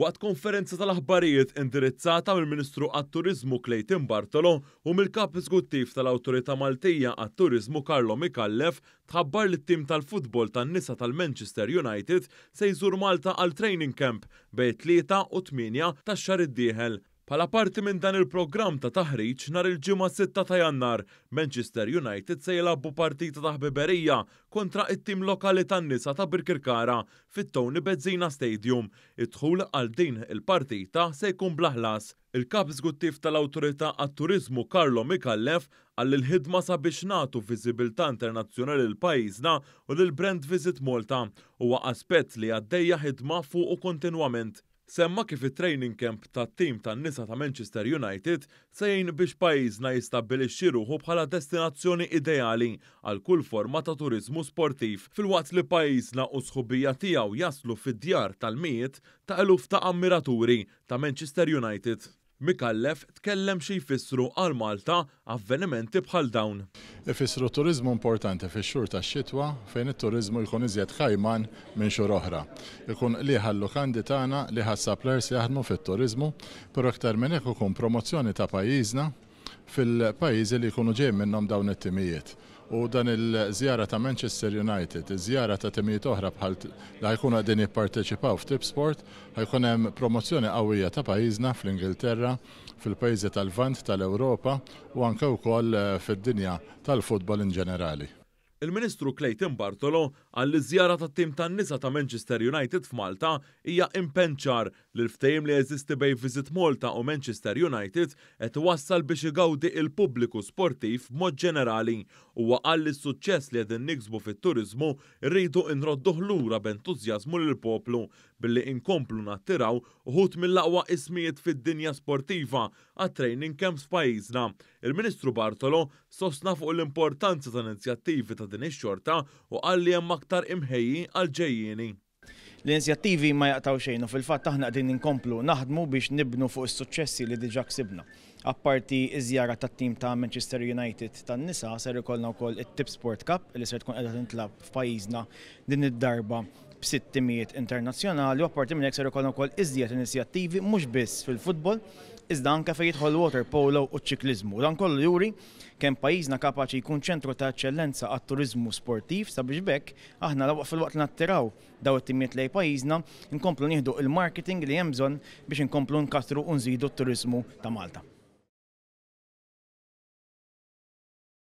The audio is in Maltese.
waqt konferenza tal-aħbarijiet indirizzata mill-Ministru għat-Turizmu Clayton Bartolo u mill-Kap Eżkuttiv tal-Awtorità Maltija għat-Turizmu Karlo Mikallef tħabbar li tim tal-futbol tan-nisa tal-Manchester United se jżur Malta għal training camp bejn 3 u 8 tax-xar id-dieħel Pala parti minn dan il-programm ta' taħriġ nar il-ġimgħa 6 ta' Jannar, Manchester United se jilabbu partita ta' ħbiberija kontra it-tim lokali tan-nisa ta' Birkirkara fit-Tony Bezzina Stadium. Idħul għal din il-partita se jkun blaħlas. Il-kap żguttiv tal-Awtorità għat-Turiżmu Karlo Mikallef għall il-ħidma sabiex nagħtu viżibilità internazzjonali l pajjiżna u l-Brand Visit Malta huwa aspett li għaddejja ħidma fuq u kontinwament semma kif it-training camp ta' tim tan nisa ta' Manchester United se jgħin biex pajjiżna jistabbilixxi ruħu bħala destinazzjoni ideali għal kull forma ta' turizmu sportiv fil-waqt li pajjiżna u sħubija tiegħu jaslu fid-djar tal-miet ta' eluf ta' ammiraturi ta' Manchester United. Mikallef tkellem xi jfissru għal Malta avvenimenti bħal dawn. Ifissru turizmu importanti fi xhur ta' xitwa fejn it-turizmu jkun iżjed ħajman minn xur oħra. Ikun liħa l-lukandi tagħna liħa s-saplers jaħdmu fit-turizmu, però aktar minn hekk ikun promozzjoni ta' pajjiżna fil-pajjiżi li jkunu ġej minnhom dawn it-timijiet u dan il-żjara ta' Manchester United, il żjara ta' temijiet oħra bħal li ħajkun għadin jipparteċipaw f'Tip Sport, ħajkun hemm promozzjoni qawwija ta' pajjiżna fl-Ingilterra, fil-pajjiżi tal-Vant, tal-Ewropa u anke wkoll eh, fid-dinja tal-futbol in ġenerali. Il-Ministru Clayton Bartolo għall żjara ta' tim tan nisa ta' Manchester United f'Malta hija impenċar li l-ftehim li jeżisti bej Visit Malta u Manchester United qed wassal biex igawdi il-pubbliku sportiv mod ġenerali u għall li s-suċċess li għedin niksbu fit-turizmu rridu inrodduh lura b'entużjażmu l poplu billi inkomplu nattiraw uħut mill-aqwa ismijiet fid-dinja sportiva għat-training camps f'pajjiżna. Il-Ministru Bartolo sostna fuq l-importanza ta' inizjattivi ta' ta' din ix-xorta u qal li hemm aktar imħejji għal ġejjieni l-inizjattivi ma jaqtaw xejn u fil-fatt aħna qegħdin inkomplu naħdmu biex nibnu fuq is-suċċessi li diġà ksibna. Apparti iż-żjara tat-tim ta' Manchester United tan-nisa ser ikollna wkoll it tip Sport Cup li ser tkun qiegħda tintlab f'pajjiżna din id-darba b-600 internazzjonali u apparti minn ekser ukoll ukoll iżjed inizjattivi mhux biss fil-futbol, iżda anke fejn water polo u ċiklizmu. Dan kollu juri kemm pajjiżna kapaċi jkun ċentru ta' eċċellenza għat turiżmu sportiv sabiex bekk aħna fil-waqt nattiraw daw it-timiet lej pajjiżna nkomplu nieħdu il-marketing li hemm bżonn biex inkomplu nkatru u nżidu t-turiżmu ta' Malta.